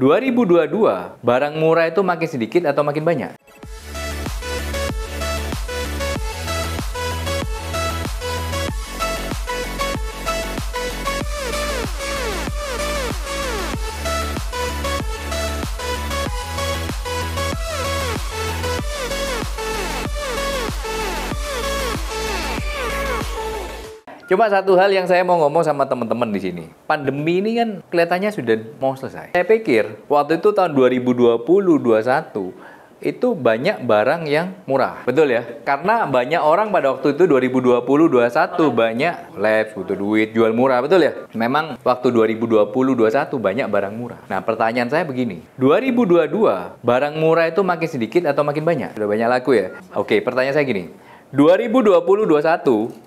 2022, barang murah itu makin sedikit atau makin banyak? Cuma satu hal yang saya mau ngomong sama teman-teman di sini. Pandemi ini kan kelihatannya sudah mau selesai. Saya pikir waktu itu tahun 2020 2021 itu banyak barang yang murah. Betul ya? Karena banyak orang pada waktu itu 2020 2021 banyak live butuh duit, jual murah, betul ya? Memang waktu 2020 2021 banyak barang murah. Nah, pertanyaan saya begini. 2022 barang murah itu makin sedikit atau makin banyak? Sudah banyak laku ya? Oke, pertanyaan saya gini. 2021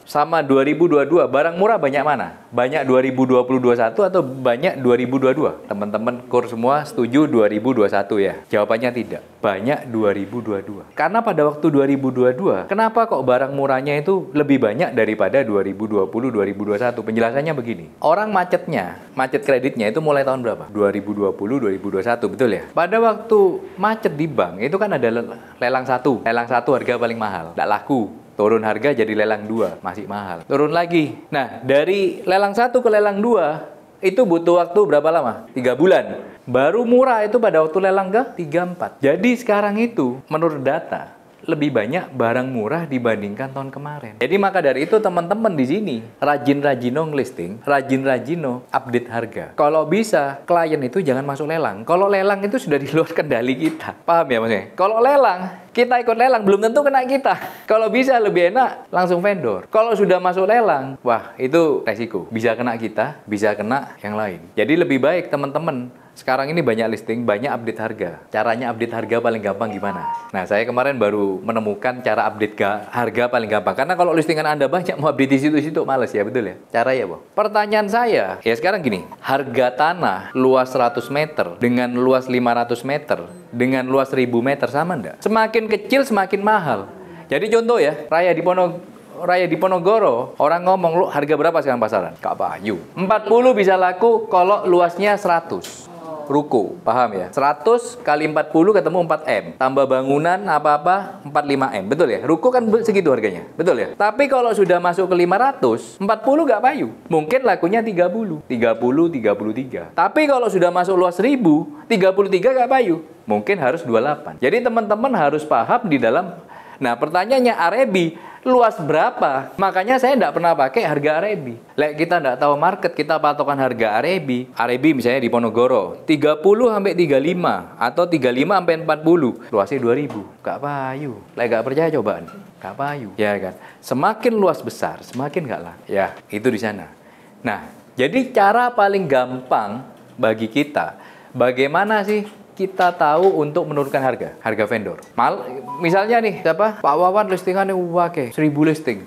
sama 2022 barang murah banyak mana? Banyak 2021 atau banyak 2022? Teman-teman kur semua setuju 2021 ya? Jawabannya tidak banyak 2022. Karena pada waktu 2022, kenapa kok barang murahnya itu lebih banyak daripada 2020 2021? Penjelasannya begini. Orang macetnya, macet kreditnya itu mulai tahun berapa? 2020 2021, betul ya? Pada waktu macet di bank itu kan ada lelang satu. Lelang satu harga paling mahal, tidak laku turun harga jadi lelang dua masih mahal turun lagi nah dari lelang satu ke lelang dua itu butuh waktu berapa lama? tiga bulan. Baru murah itu pada waktu lelang ke empat Jadi sekarang itu menurut data lebih banyak barang murah dibandingkan tahun kemarin. Jadi maka dari itu teman-teman di sini rajin rajin dong listing, rajin-rajino update harga. Kalau bisa klien itu jangan masuk lelang. Kalau lelang itu sudah di luar kendali kita. Paham ya maksudnya? Kalau lelang kita ikut lelang belum tentu kena kita. Kalau bisa lebih enak langsung vendor. Kalau sudah masuk lelang, wah itu resiko. Bisa kena kita, bisa kena yang lain. Jadi lebih baik teman-teman sekarang ini banyak listing, banyak update harga. Caranya update harga paling gampang gimana? Nah, saya kemarin baru menemukan cara update harga paling gampang. Karena kalau listingan Anda banyak mau update di situ-situ males ya, betul ya? Cara ya, Bo. Pertanyaan saya, ya sekarang gini, harga tanah luas 100 meter dengan luas 500 meter dengan luas 1000 meter sama enggak? Semakin kecil semakin mahal. Jadi contoh ya, Raya di Pono Raya di Ponogoro, orang ngomong lu harga berapa sekarang pasaran? Kak Bayu. 40 bisa laku kalau luasnya 100 ruko, paham ya? 100 kali 40 ketemu 4M. Tambah bangunan apa-apa 45M, betul ya? Ruko kan segitu harganya, betul ya? Tapi kalau sudah masuk ke 500, 40 nggak payu. Mungkin lakunya 30, 30, 33. Tapi kalau sudah masuk luas 1000, 33 nggak payu. Mungkin harus 28. Jadi teman-teman harus paham di dalam Nah pertanyaannya Arebi luas berapa? Makanya saya tidak pernah pakai harga Arebi. Like kita tidak tahu market, kita patokan harga Arebi. Arebi misalnya di Ponorogo 30 sampai 35 atau 35 sampai 40. Luasnya 2000. Gak payu. Like gak percaya cobaan. Gak payu. Ya kan. Semakin luas besar, semakin gak lah. Ya, itu di sana. Nah, jadi cara paling gampang bagi kita bagaimana sih kita tahu untuk menurunkan harga, harga vendor. Mal, misalnya nih, siapa? Pak Wawan listingannya wah ke seribu listing.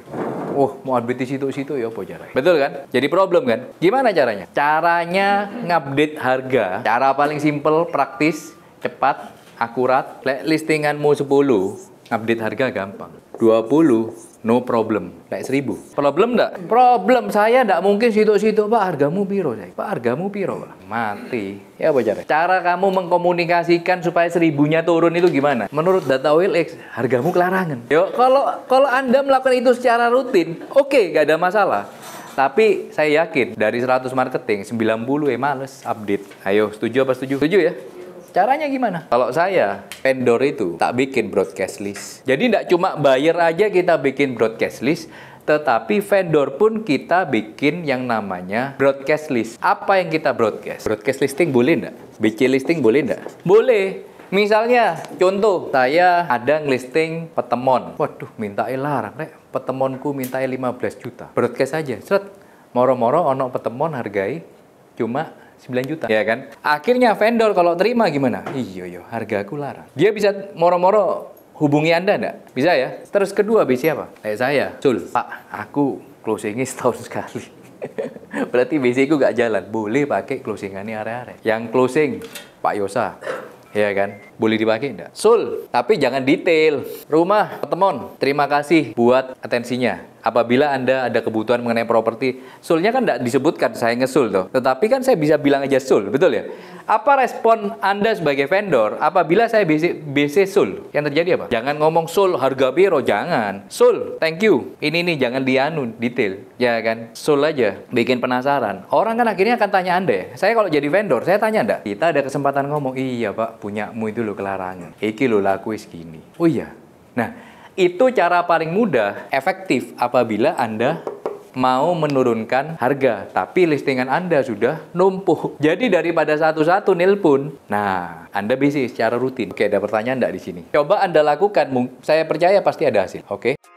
Oh, mau update situ-situ ya apa caranya? Betul kan? Jadi problem kan? Gimana caranya? Caranya ngupdate harga. Cara paling simple, praktis, cepat, akurat. Lek listinganmu sepuluh update harga gampang. dua puluh No problem. naik seribu. Problem enggak? Problem saya enggak mungkin situ-situ. Pak, hargamu piro? Saya. Pak, hargamu piro, Pak? Mati. Ya, apa cara? Cara kamu mengkomunikasikan supaya seribunya turun itu gimana? Menurut data OLX, hargamu kelarangan. Yuk, kalau kalau Anda melakukan itu secara rutin, oke, okay, gak ada masalah. Tapi saya yakin dari 100 marketing, 90 ya eh, males update. Ayo, setuju apa setuju? Setuju ya? Caranya gimana? Kalau saya, vendor itu tak bikin broadcast list. Jadi tidak cuma buyer aja kita bikin broadcast list, tetapi vendor pun kita bikin yang namanya broadcast list. Apa yang kita broadcast? Broadcast listing boleh nggak? Bikin listing boleh nggak? Boleh. Misalnya, contoh, saya ada ngelisting petemon. Waduh, minta larang, Rek. Petemonku minta 15 juta. Broadcast aja. Seret. Moro-moro ono petemon hargai cuma 9 juta ya kan akhirnya vendor kalau terima gimana iyo iyo harga aku larang dia bisa moro-moro hubungi anda enggak? bisa ya terus kedua BC apa kayak saya Sul Pak aku closingnya setahun sekali berarti BC ku gak jalan boleh pakai closingannya area-area yang closing Pak Yosa ya kan? Boleh dipakai enggak? Sul, tapi jangan detail. Rumah, teman, terima kasih buat atensinya apabila Anda ada kebutuhan mengenai properti, sulnya kan tidak disebutkan saya ngesul tuh. Tetapi kan saya bisa bilang aja sul, betul ya? Apa respon Anda sebagai vendor apabila saya BC, BC sul? Yang terjadi apa? Jangan ngomong sul harga biro jangan. Sul, thank you. Ini nih jangan dianu detail, ya kan? Sul aja, bikin penasaran. Orang kan akhirnya akan tanya Anda ya? Saya kalau jadi vendor, saya tanya Anda. Kita ada kesempatan ngomong, iya Pak, punya mu itu lo kelarangan. Iki lo laku segini. Oh iya. Nah, itu cara paling mudah, efektif apabila Anda mau menurunkan harga, tapi listingan Anda sudah numpuk. Jadi daripada satu-satu nil pun nah Anda bisnis secara rutin. Oke, ada pertanyaan nggak di sini? Coba Anda lakukan, saya percaya pasti ada hasil. Oke.